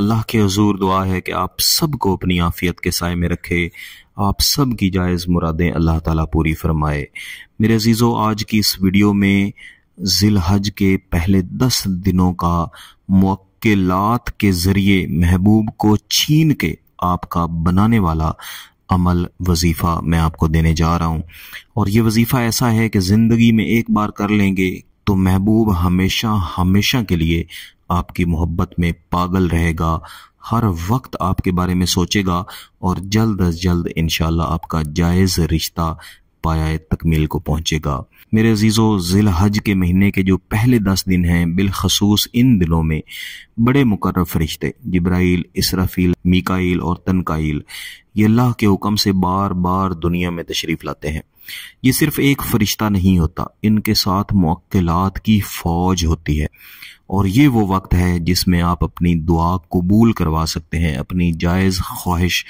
अल्लाह के हजूर दुआ है कि आप सबको अपनी आफ़ियत के साय में रखे आप सब की जायज़ मुरादें अल्लाह ताला पूरी फरमाए मेरे अजीज़ो आज की इस वीडियो में जिल हज के पहले दस दिनों का मौक़ात के ज़रिए महबूब को छीन के आपका बनाने वाला अमल वजीफ़ा मैं आपको देने जा रहा हूँ और ये वजीफ़ा ऐसा है कि ज़िंदगी में एक बार कर लेंगे तो महबूब हमेशा हमेशा के लिए आपकी मोहब्बत में पागल रहेगा हर वक्त आपके बारे में सोचेगा और जल्द अज जल्द इनशाला आपका जायज़ रिश्ता पाया तकमील को पहुंचेगा मेरे अजीज़ो ज़िल हज के महीने के जो पहले दस दिन हैं बिलखसूस इन दिनों में बड़े मुकर फरिश्ते जब्राइल इसराफील मिकाइल और तनकाइल ये अल्लाह के हुक्म से बार बार दुनिया में तशरीफ़ लाते हैं ये सिर्फ एक फ़रिश्ता नहीं होता इनके साथ मौक़लात की फ़ौज होती है और ये वो वक्त है जिसमें आप अपनी दुआ कबूल करवा सकते हैं अपनी जायज़ ख्वाहिश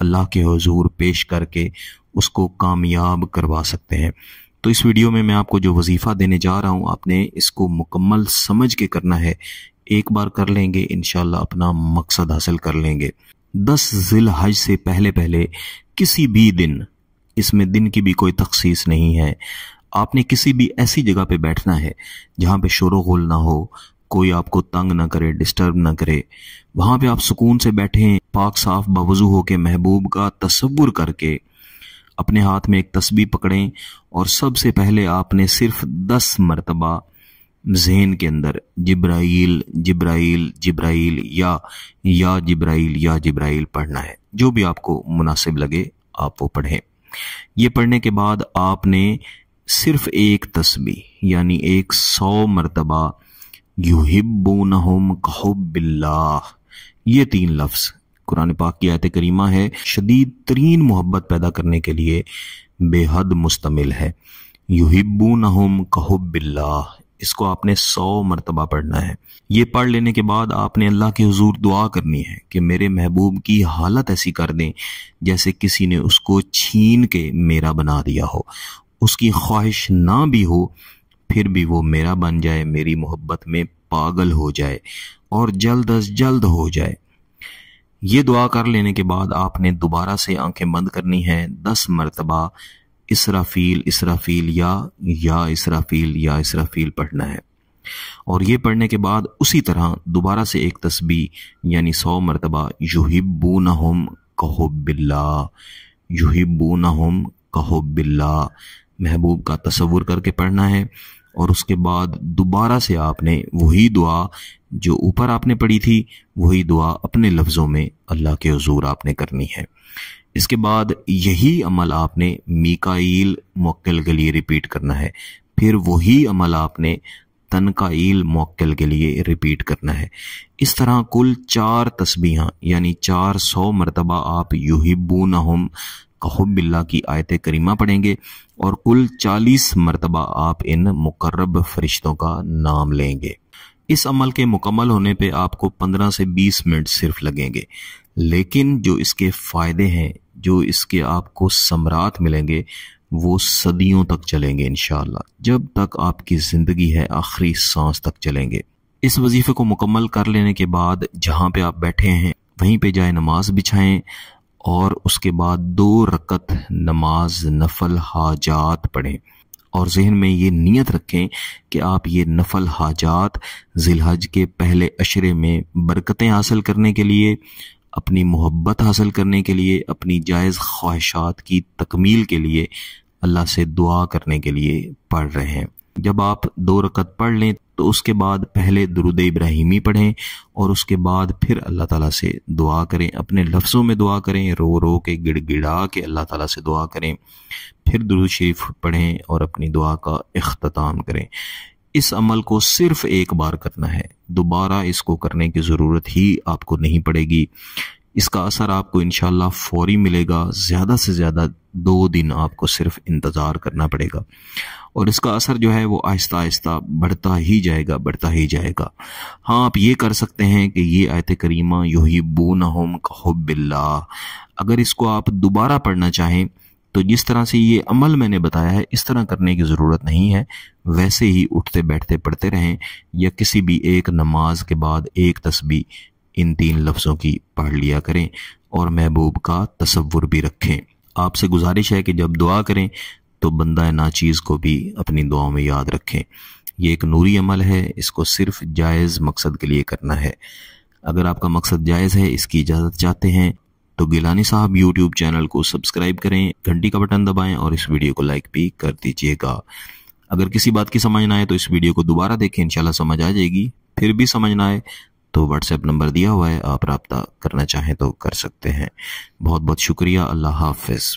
अल्लाह के हजूर पेश करके उसको कामयाब करवा सकते हैं तो इस वीडियो में मैं आपको जो वजीफ़ा देने जा रहा हूँ आपने इसको मुकम्मल समझ के करना है एक बार कर लेंगे इन अपना मकसद हासिल कर लेंगे दस जिल हज से पहले पहले किसी भी दिन इसमें दिन की भी कोई तखसीस नहीं है आपने किसी भी ऐसी जगह पे बैठना है जहाँ पे शोर गोल ना हो कोई आपको तंग ना करे डिस्टर्ब ना करे वहाँ पे आप सुकून से बैठें पाक साफ बावजू होके महबूब का तस्वुर करके अपने हाथ में एक तस्बी पकड़ें और सबसे पहले आपने सिर्फ दस मरतबा जहन के अंदर जिब्राइल जिब्राइल जिब्राइल या या जिब्राइल या जिब्राइल पढ़ना है जो भी आपको मुनासिब लगे आप वो पढ़ें ये पढ़ने के बाद आपने सिर्फ एक तस्बी यानी एक सौ मरतबा युहिबून कहुबिल्लाह ये तीन लफ्ज़ कुरान पाक की आयत करीमा है शदीद तरीन मोहब्बत पैदा करने के लिए बेहद मुस्तमिल है युहिबून कहुबिल्लाह इसको आपने सौ मरतबा पढ़ना है ये पढ़ लेने के बाद आपने अल्लाह के हजूर दुआ करनी है कि मेरे महबूब की हालत ऐसी कर दें जैसे किसी ने उसको छीन के मेरा बना दिया हो उसकी ख्वाहिश ना भी हो फिर भी वो मेरा बन जाए मेरी मोहब्बत में पागल हो जाए और जल्द अज जल्द हो जाए ये दुआ कर लेने के बाद आपने दोबारा से आंखें बंद करनी है दस मरतबा इसराफील इसराफील या या इसराफील या इसराफील पढ़ना है और ये पढ़ने के बाद उसी तरह दोबारा से एक तस्बी यानी सौ मरतबा युहिबू न हम कहो बिल्ला युहिबू न हम कहो बिल्ला महबूब का तस्वुर करके पढ़ना है और उसके बाद दोबारा से आपने वही दुआ जो ऊपर आपने पढ़ी थी वही दुआ अपने लफ्ज़ों में अल्लाह के हजूर आपने करनी है इसके बाद यही अमल आपने मीकाईल मक्ल के लिए रिपीट करना है फिर वही अमल आपने तनकाईल मौक्ल के लिए रिपीट करना है इस तरह कुल चार तस्बियाँ यानी चार सौ मरतबा आप यूहिबून हम कहबिल्ला की आयत करीमा पढ़ेंगे और कुल चालीस मरतबा आप इन मुकर्रब फरिश्तों का नाम लेंगे इस अमल के मुकम्मल होने पे आपको 15 से 20 मिनट सिर्फ लगेंगे लेकिन जो इसके फ़ायदे हैं जो इसके आपको सम्राट मिलेंगे वो सदियों तक चलेंगे इन जब तक आपकी ज़िंदगी है आखिरी सांस तक चलेंगे इस वजीफ़े को मुकम्मल कर लेने के बाद जहाँ पे आप बैठे हैं वहीं पे जाए नमाज बिछाएं और उसके बाद दो रकत नमाज नफल हाजात पढ़ें और जहन में ये नियत रखें कि आप ये नफल हाजात जिलहज के पहले अशरे में बरकतें हासिल करने के लिए अपनी मोहब्बत हासिल करने के लिए अपनी जायज़ ख्वाहिशात की तकमील के लिए अल्लाह से दुआ करने के लिए पढ़ रहे हैं जब आप दो रकत पढ़ लें तो उसके बाद पहले दुरुद इब्राहिमी पढ़ें और उसके बाद फिर अल्लाह ताला से दुआ करें अपने लफ्ज़ों में दुआ करें रो रो के गिड़गिड़ा के अल्लाह ताला से दुआ करें फिर दुरुद शरीफ पढ़ें और अपनी दुआ का अख्ताम करें इस अमल को सिर्फ एक बार करना है दोबारा इसको करने की ज़रूरत ही आपको नहीं पड़ेगी इसका असर आपको इन फौरी मिलेगा ज़्यादा से ज़्यादा दो दिन आपको सिर्फ इंतज़ार करना पड़ेगा और इसका असर जो है वो आहिस्ता आहिस्ता बढ़ता ही जाएगा बढ़ता ही जाएगा हाँ आप ये कर सकते हैं कि ये आयत करीमा योहिबू नहम कहबिल्ला अगर इसको आप दोबारा पढ़ना चाहें तो जिस तरह से ये अमल मैंने बताया है इस तरह करने की ज़रूरत नहीं है वैसे ही उठते बैठते पढ़ते रहें या किसी भी एक नमाज के बाद एक तस्बी इन तीन लफ्ज़ों की पढ़ लिया करें और महबूब का तस्वुर भी रखें आपसे गुजारिश है कि जब दुआ करें तो बंदा नाचीज़ को भी अपनी दुआओं में याद रखें यह एक नूरी अमल है इसको सिर्फ जायज़ मकसद के लिए करना है अगर आपका मकसद जायज़ है इसकी इजाज़त चाहते हैं तो गिलानी साहब यूट्यूब चैनल को सब्सक्राइब करें घंटी का बटन दबाएं और इस वीडियो को लाइक भी कर दीजिएगा अगर किसी बात की समझ ना आए तो इस वीडियो को दोबारा देखें इंशाल्लाह समझ आ जाएगी फिर भी समझ ना आए तो व्हाट्सएप नंबर दिया हुआ है आप रबता करना चाहें तो कर सकते हैं बहुत बहुत शुक्रिया अल्लाह हाफिज़